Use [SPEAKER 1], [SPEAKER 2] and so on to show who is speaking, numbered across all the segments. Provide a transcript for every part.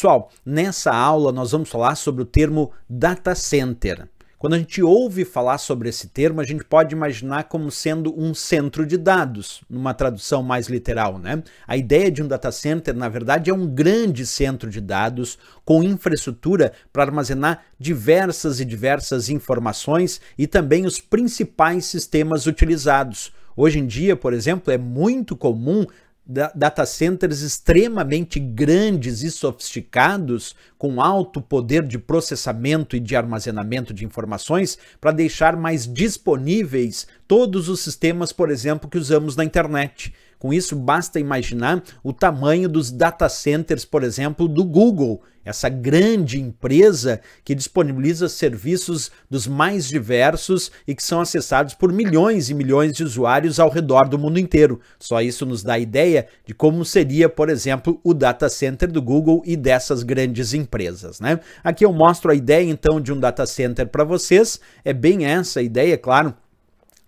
[SPEAKER 1] Pessoal, nessa aula nós vamos falar sobre o termo data center. Quando a gente ouve falar sobre esse termo, a gente pode imaginar como sendo um centro de dados, numa tradução mais literal, né? A ideia de um data center, na verdade, é um grande centro de dados com infraestrutura para armazenar diversas e diversas informações e também os principais sistemas utilizados. Hoje em dia, por exemplo, é muito comum data centers extremamente grandes e sofisticados, com alto poder de processamento e de armazenamento de informações, para deixar mais disponíveis todos os sistemas, por exemplo, que usamos na internet. Com isso, basta imaginar o tamanho dos data centers, por exemplo, do Google, essa grande empresa que disponibiliza serviços dos mais diversos e que são acessados por milhões e milhões de usuários ao redor do mundo inteiro. Só isso nos dá ideia de como seria, por exemplo, o data center do Google e dessas grandes empresas, né? Aqui eu mostro a ideia então de um data center para vocês. É bem essa a ideia, é claro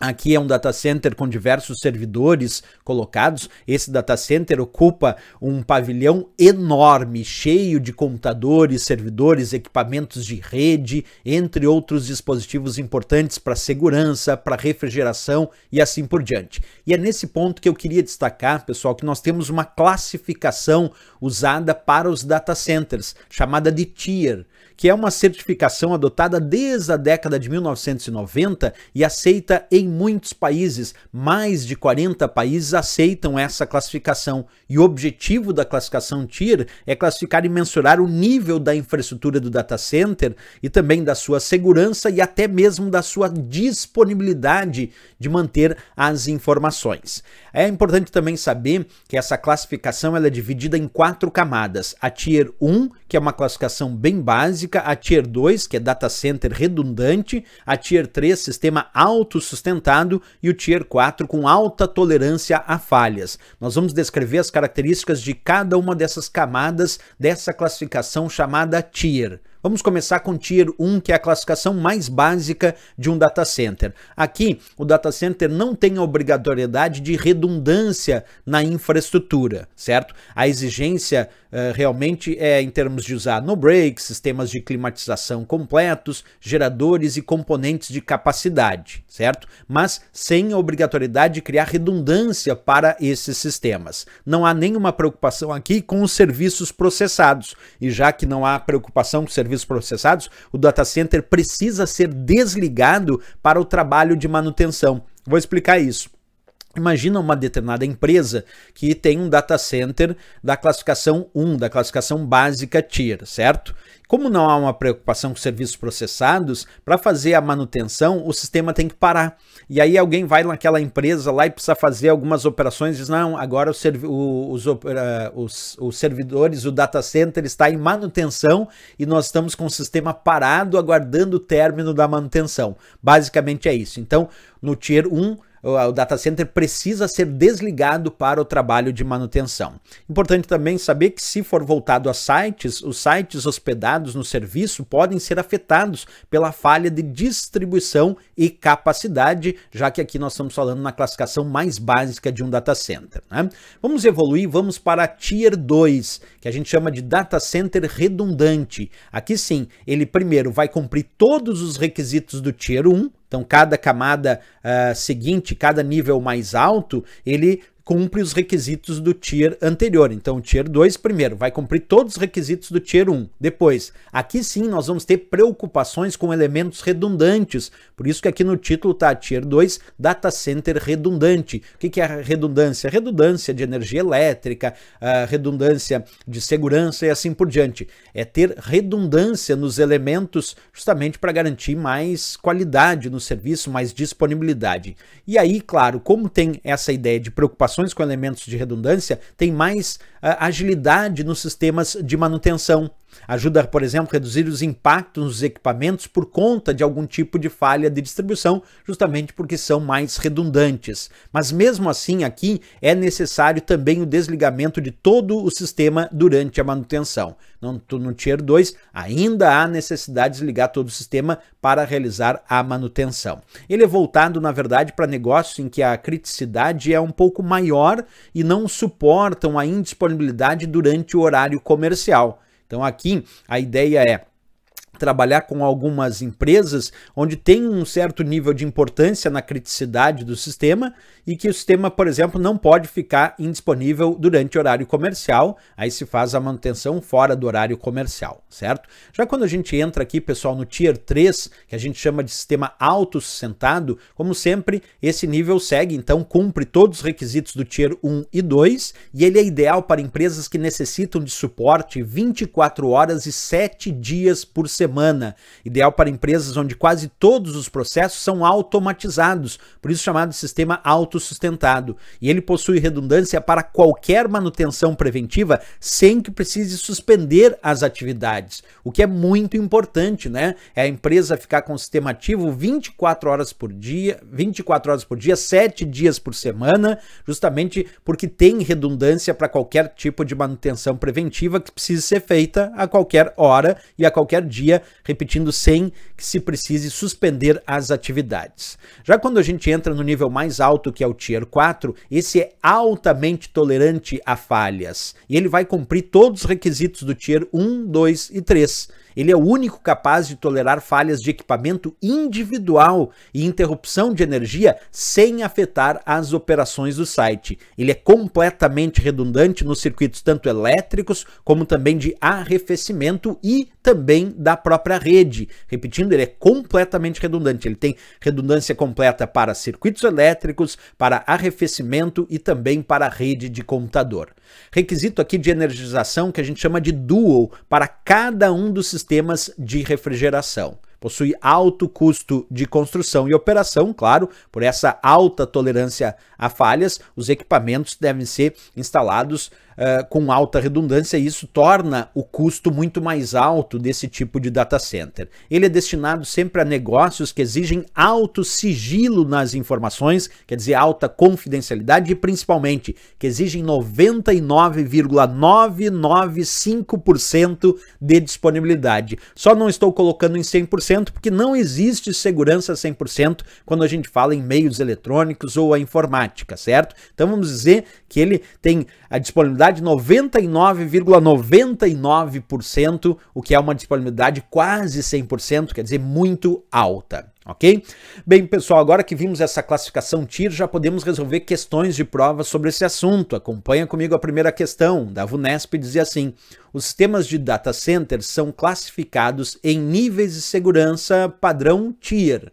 [SPEAKER 1] Aqui é um data center com diversos servidores colocados. Esse data center ocupa um pavilhão enorme, cheio de computadores, servidores, equipamentos de rede, entre outros dispositivos importantes para segurança, para refrigeração e assim por diante. E é nesse ponto que eu queria destacar, pessoal, que nós temos uma classificação usada para os data centers, chamada de tier que é uma certificação adotada desde a década de 1990 e aceita em muitos países. Mais de 40 países aceitam essa classificação. E o objetivo da classificação TIR é classificar e mensurar o nível da infraestrutura do data center e também da sua segurança e até mesmo da sua disponibilidade de manter as informações. É importante também saber que essa classificação ela é dividida em quatro camadas: a Tier 1, que é uma classificação bem básica básica, a Tier 2, que é data center redundante, a Tier 3, sistema autossustentado, e o Tier 4 com alta tolerância a falhas. Nós vamos descrever as características de cada uma dessas camadas dessa classificação chamada Tier. Vamos começar com Tier 1, que é a classificação mais básica de um data center. Aqui, o data center não tem a obrigatoriedade de redundância na infraestrutura, certo? A exigência uh, realmente é em termos de usar no-break, sistemas de climatização completos, geradores e componentes de capacidade, certo? Mas sem a obrigatoriedade de criar redundância para esses sistemas. Não há nenhuma preocupação aqui com os serviços processados, e já que não há preocupação com serviços serviços processados, o data center precisa ser desligado para o trabalho de manutenção. Vou explicar isso. Imagina uma determinada empresa que tem um data center da classificação 1, da classificação básica tier, certo? Como não há uma preocupação com serviços processados, para fazer a manutenção, o sistema tem que parar. E aí alguém vai naquela empresa lá e precisa fazer algumas operações e diz, não, agora os, eh, os, os servidores, o data center está em manutenção e nós estamos com o sistema parado aguardando o término da manutenção. Basicamente é isso. Então, no Tier 1, o data center precisa ser desligado para o trabalho de manutenção. Importante também saber que se for voltado a sites, os sites hospedados no serviço podem ser afetados pela falha de distribuição e capacidade, já que aqui nós estamos falando na classificação mais básica de um data center. Né? Vamos evoluir, vamos para a Tier 2, que a gente chama de data center redundante. Aqui sim, ele primeiro vai cumprir todos os requisitos do Tier 1, então, cada camada uh, seguinte, cada nível mais alto, ele cumpre os requisitos do tier anterior. Então, o tier 2 primeiro vai cumprir todos os requisitos do tier 1. Depois, aqui sim nós vamos ter preocupações com elementos redundantes. Por isso que aqui no título está tier 2 data center redundante. O que, que é redundância? Redundância de energia elétrica, ah, redundância de segurança e assim por diante. É ter redundância nos elementos justamente para garantir mais qualidade no serviço, mais disponibilidade. E aí, claro, como tem essa ideia de preocupação com elementos de redundância têm mais uh, agilidade nos sistemas de manutenção. Ajuda, por exemplo, a reduzir os impactos nos equipamentos por conta de algum tipo de falha de distribuição, justamente porque são mais redundantes. Mas mesmo assim, aqui é necessário também o desligamento de todo o sistema durante a manutenção. No, no Tier 2, ainda há necessidade de desligar todo o sistema para realizar a manutenção. Ele é voltado, na verdade, para negócios em que a criticidade é um pouco maior e não suportam a indisponibilidade durante o horário comercial. Então aqui a ideia é trabalhar com algumas empresas onde tem um certo nível de importância na criticidade do sistema e que o sistema, por exemplo, não pode ficar indisponível durante horário comercial, aí se faz a manutenção fora do horário comercial, certo? Já quando a gente entra aqui, pessoal, no Tier 3, que a gente chama de sistema autossustentado, como sempre, esse nível segue, então cumpre todos os requisitos do Tier 1 e 2 e ele é ideal para empresas que necessitam de suporte 24 horas e 7 dias por semana semana, ideal para empresas onde quase todos os processos são automatizados, por isso chamado de sistema autossustentado. E ele possui redundância para qualquer manutenção preventiva sem que precise suspender as atividades, o que é muito importante, né? É a empresa ficar com o sistema ativo 24 horas por dia, 24 horas por dia, 7 dias por semana, justamente porque tem redundância para qualquer tipo de manutenção preventiva que precise ser feita a qualquer hora e a qualquer dia pandemia, repetindo, sem que se precise suspender as atividades. Já quando a gente entra no nível mais alto, que é o Tier 4, esse é altamente tolerante a falhas e ele vai cumprir todos os requisitos do Tier 1, 2 e 3. Ele é o único capaz de tolerar falhas de equipamento individual e interrupção de energia sem afetar as operações do site. Ele é completamente redundante nos circuitos tanto elétricos como também de arrefecimento e também da própria rede. Repetindo, ele é completamente redundante. Ele tem redundância completa para circuitos elétricos, para arrefecimento e também para rede de computador. Requisito aqui de energização que a gente chama de dual para cada um dos sistemas sistemas de refrigeração. Possui alto custo de construção e operação, claro, por essa alta tolerância a falhas, os equipamentos devem ser instalados uh, com alta redundância e isso torna o custo muito mais alto desse tipo de data center. Ele é destinado sempre a negócios que exigem alto sigilo nas informações, quer dizer, alta confidencialidade e principalmente que exigem 99,995% de disponibilidade. Só não estou colocando em 100% porque não existe segurança 100% quando a gente fala em meios eletrônicos ou a informática prática, certo? Então vamos dizer que ele tem a disponibilidade 99,99%, ,99%, o que é uma disponibilidade quase 100%, quer dizer, muito alta. Ok? Bem, pessoal, agora que vimos essa classificação TIR, já podemos resolver questões de prova sobre esse assunto. Acompanha comigo a primeira questão, da VUNESP dizia assim: os sistemas de data center são classificados em níveis de segurança padrão TIR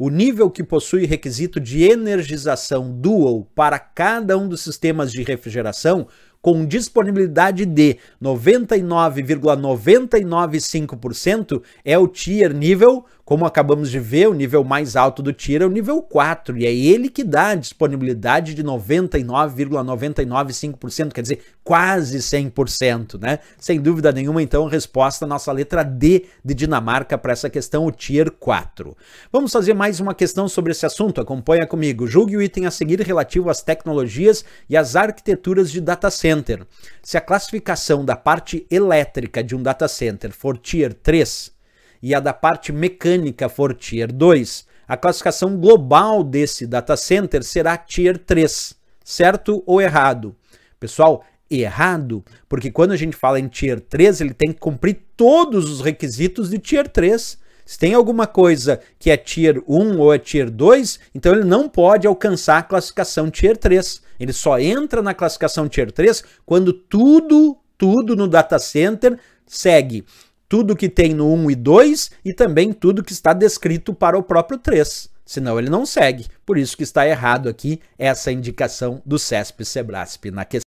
[SPEAKER 1] o nível que possui requisito de energização dual para cada um dos sistemas de refrigeração, com disponibilidade de 99,995%, é o tier nível como acabamos de ver, o nível mais alto do Tier é o nível 4, e é ele que dá a disponibilidade de 99,995%, quer dizer, quase 100%, né? Sem dúvida nenhuma, então, resposta nossa letra D de Dinamarca para essa questão, o Tier 4. Vamos fazer mais uma questão sobre esse assunto, acompanha comigo. Julgue o item a seguir relativo às tecnologias e às arquiteturas de data center. Se a classificação da parte elétrica de um data center for Tier 3, e a da parte mecânica for Tier 2, a classificação global desse data center será Tier 3, certo ou errado? Pessoal, errado, porque quando a gente fala em Tier 3, ele tem que cumprir todos os requisitos de Tier 3. Se tem alguma coisa que é Tier 1 ou é Tier 2, então ele não pode alcançar a classificação Tier 3. Ele só entra na classificação Tier 3 quando tudo, tudo no data center segue tudo que tem no 1 e 2 e também tudo que está descrito para o próprio 3. Senão ele não segue. Por isso que está errado aqui essa indicação do CESP-SEBRASP na questão.